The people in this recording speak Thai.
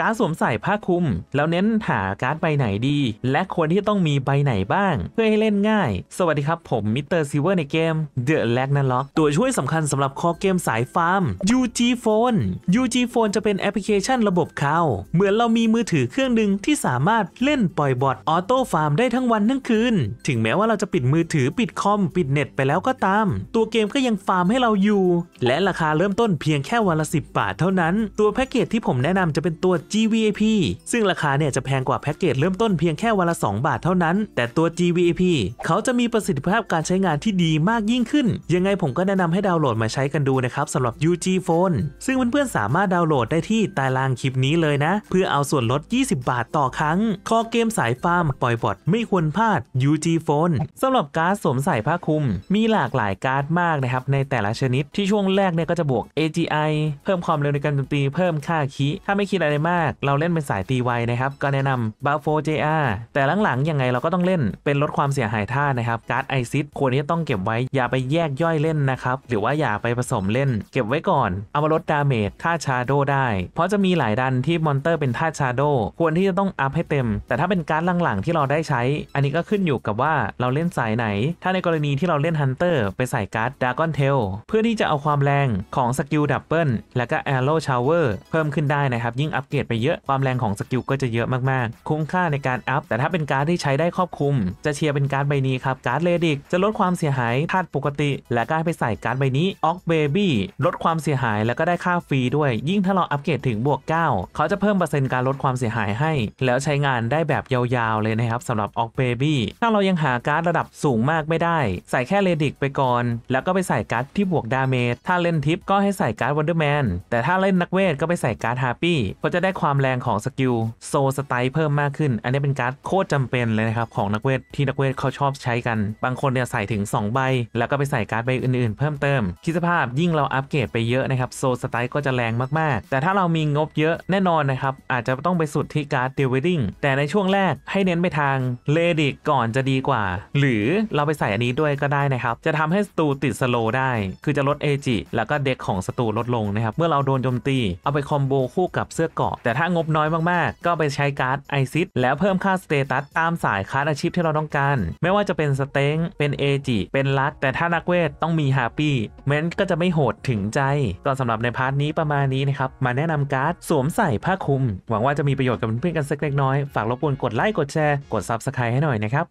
การสวมใส่ผ้าคลุม แล้วเน้นหาการ์ดใบไหนดี และควรที่ต้องมีใบไหนบ้างเพื่อให้เล่นง่าย สวัสดีครับผมมิสเตอร์ซิเวอร์ในเกม The l a g n a ล o c กตัวช่วยสำคัญสำหรับคอเกมสายฟาร์ม UG Phone UG Phone จะเป็นแอปพลิเคชันระบบคาวเหมือนเรามีมือถือเครื่องหนึ่งที่สามารถเล่นปล่อยบอทออโต้ฟาร์มได้ทั้งวันทั้งคืน ถึงแม้ว่าเราจะปิดมือถือปิดคอมปิดเน็ตไปแล้วก็ตาม ตัวเกมก็ยังฟาร์มให้เราอยู่ และราคาเริ่มต้นเพียงแค่วันละ10บาทเท่านั้นตัวแพ็กเกจที่ผมแนะนำจะเป็นตัว GVAP ซึ่งราคาเนี่ยจะแพงกว่าแพ็กเกจเริ่มต้นเพียงแค่วันละ 2 บาทเท่านั้น แต่ตัว GVAP เขาจะมีประสิทธิภาพการใช้งานที่ดีมากยิ่งขึ้น ยังไงผมก็แนะนำให้ดาวน์โหลดมาใช้กันดูนะครับสำหรับ UG Phone ซึ่งเพื่อนๆสามารถดาวน์โหลดได้ที่ใต้ล่างคลิปนี้เลยนะ เพื่อเอาส่วนลด 20 บาทต่อครั้ง คอเกมสายฟาร์มปล่อยบอดไม่ควรพลาด UG Phone สำหรับการ์ดสวมใส่ผ้าคลุม มีหลากหลายการ์ดมากนะครับในแต่ละชนิดที่ช่วงแรกเนี่ยก็จะบวก AGI เพิ่มความเร็วในการโจมตี เพิ่มค่าคีถ้าไม่คิดอะไรมากากเราเล่นเป็นสายตีไวนะครับ ก็แนะนำบาโฟ JR แต่หลังๆ ยังไงเราก็ต้องเล่นเป็นลดความเสียหายท่านะครับการ์ดไอซิดควรที่ต้องเก็บไว้อย่าไปแยกย่อยเล่นนะครับ หรือว่าอย่าไปผสมเล่นเก็บไว้ก่อนเอามาลดดาเมจท่าชาโดได้เพราะจะมีหลายดันที่มอนเตอร์เป็นท่าชาโดควรที่จะต้องอัพให้เต็ม แต่ถ้าเป็นการ์ดหลังๆ ที่เราได้ใช้ อันนี้ก็ขึ้นอยู่กับว่าเราเล่นสายไหน ถ้าในกรณีที่เราเล่นฮันเตอร์ไปใส่การ์ดดากอนเทลเพื่อที่จะเอาความแรงของสกิลดับเบิลและก็แอโร่ชาวเวอร์เพิ่มขึ้นได้นะครับยิ่งอัปเกรดไปเยอะความแรงของ สกิล ก็จะเยอะมากๆ คุ้มค่า ในการอัพแต่ถ้าเป็นการ์ดที่ใช้ได้ครอบคลุม จะเชียร์เป็นการ์ดใบนี้ครับ การ์ดเลดิกจะลดความเสียหายธาตุปกติ และการไปใส่การ์ดใบนี้ออกเบบี้ลดความเสียหายแล้วก็ได้ค่าฟรี ด้วยยิ่งถ้าเราอัปเกรดถึงบวก9เขาจะเพิ่มเปอร์เซ็นต์การลดความเสียหายให้ แล้วใช้งานได้แบบยาวๆเลยนะครับสำหรับออกเบบี้ถ้าเรายังหาการ์ดระดับสูงมากไม่ได้ ใส่แค่เลดิกไปก่อน แล้วก็ไปใส่การ์ดที่บวกดาเมจถ้าเล่นทิปก็ให้ใส่การ์ดวันเดอร์แมนแต่ถ้าเล่นนักเวทก็ไปใส่การ์ดฮาปี้าะจะได้ความแรงของสกิลโซสไต์เพิ่มมากขึ้น อันนี้เป็นการ์ดโคตรจำเป็นเลยนะครับ ของนักเวทที่นักเวทเขาชอบใช้กัน บางคนเนี่ยใส่ถึง 2 ใบ แล้วก็ไปใส่การ์ดใบอื่นๆ เพิ่มเติม คิดสภาพยิ่งเราอัปเกรดไปเยอะนะครับโซสไต์ก็จะแรงมากๆ แต่ถ้าเรามีงบเยอะแน่นอนนะครับ อาจจะต้องไปสุดที่การ์ดเดวิดิ้ง แต่ในช่วงแรกให้เน้นไปทางเลดิกก่อนจะดีกว่า หรือเราไปใส่อันนี้ด้วยก็ได้นะครับจะทำให้สตูติดสโลได้คือจะลดเอจิแล้วก็เด็กของสตูลดลงนะครับเมื่อเราโดนโจมตีเอาไปคอมโบคู่กับเสื้อเกาะแต่ ถ้างบน้อยมากๆ ก็ไปใช้การ์ด ไอซิสแล้วเพิ่มค่า สเตตัส ตามสายค์ดอาชีพที่เราต้องการ ไม่ว่าจะเป็นสเต็งเป็น เอจิ เป็น ลักแต่ถ้านักเวท ต้องมีฮาปี้เมนก็จะไม่โหดถึงใจก็สำหรับในพาร์ทนี้ประมาณ นี้ นะ ครับ มาแนะนำการ์ดสวมใส่ผ้าคลุมหวังว่าจะมีประโยชน์กับเพื่อนๆกันสักเล็กน้อยฝากรบกวนกดไลค์กดแชร์กดซับสไครต์ให้หน่อยนะครับ